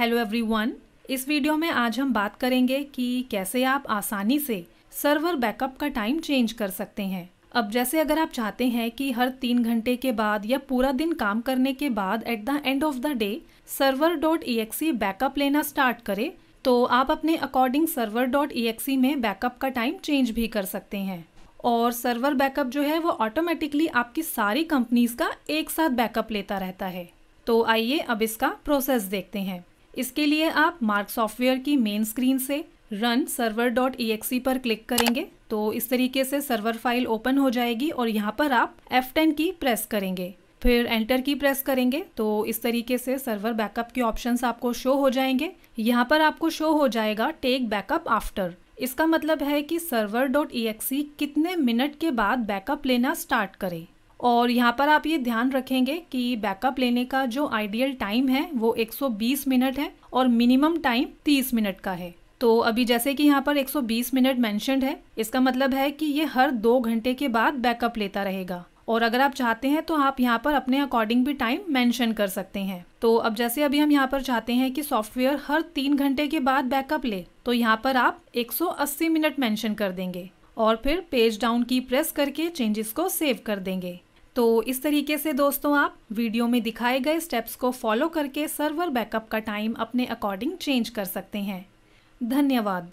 hello everyone इस video में आज हम बात करेंगे कि कैसे आप आसानी से सर्वर बैकअप का टाइम चेंज कर सकते हैं अब जैसे अगर आप चाहते हैं कि हर तीन घंटे के बाद या पूरा दिन काम करने के बाद at the end of the day server dot backup लेना स्टार्ट करे तो आप अपने अकॉर्डिंग सर्वर डॉट में बैकअप का टाइम चेंज भी कर सकते हैं और सर्वर बैकअप जो है वो ऑटोमेटिकली आपकी सारी कंपनीज का एक साथ बैकअप लेता रहता है तो आइए अब इसका प्रोसेस देखते हैं इसके लिए आप मार्क सॉफ्टवेयर की मेन स्क्रीन से रन सर्वर डॉट पर क्लिक करेंगे तो इस तरीके से सर्वर फाइल ओपन हो जाएगी और यहाँ पर आप F10 की प्रेस करेंगे फिर एंटर की प्रेस करेंगे तो इस तरीके से सर्वर बैकअप के ऑप्शंस आपको शो हो जाएंगे यहाँ पर आपको शो हो जाएगा टेक बैकअप आफ्टर इसका मतलब है कि सर्वर डॉट कितने मिनट के बाद बैकअप लेना स्टार्ट करें और यहाँ पर आप ये ध्यान रखेंगे कि बैकअप लेने का जो आइडियल टाइम है वो 120 मिनट है और मिनिमम टाइम 30 मिनट का है तो अभी जैसे कि यहाँ पर 120 मिनट मैंशनड है इसका मतलब है कि ये हर दो घंटे के बाद बैकअप लेता रहेगा और अगर आप चाहते हैं तो आप यहाँ पर अपने अकॉर्डिंग भी टाइम मेंशन कर सकते हैं तो अब जैसे अभी हम यहाँ पर चाहते हैं कि सॉफ्टवेयर हर तीन घंटे के बाद बैकअप ले तो यहाँ पर आप 180 मिनट मेंशन कर देंगे और फिर पेज डाउन की प्रेस करके चेंजेस को सेव कर देंगे तो इस तरीके से दोस्तों आप वीडियो में दिखाए गए स्टेप्स को फॉलो करके सर्वर बैकअप का टाइम अपने अकॉर्डिंग चेंज कर सकते हैं धन्यवाद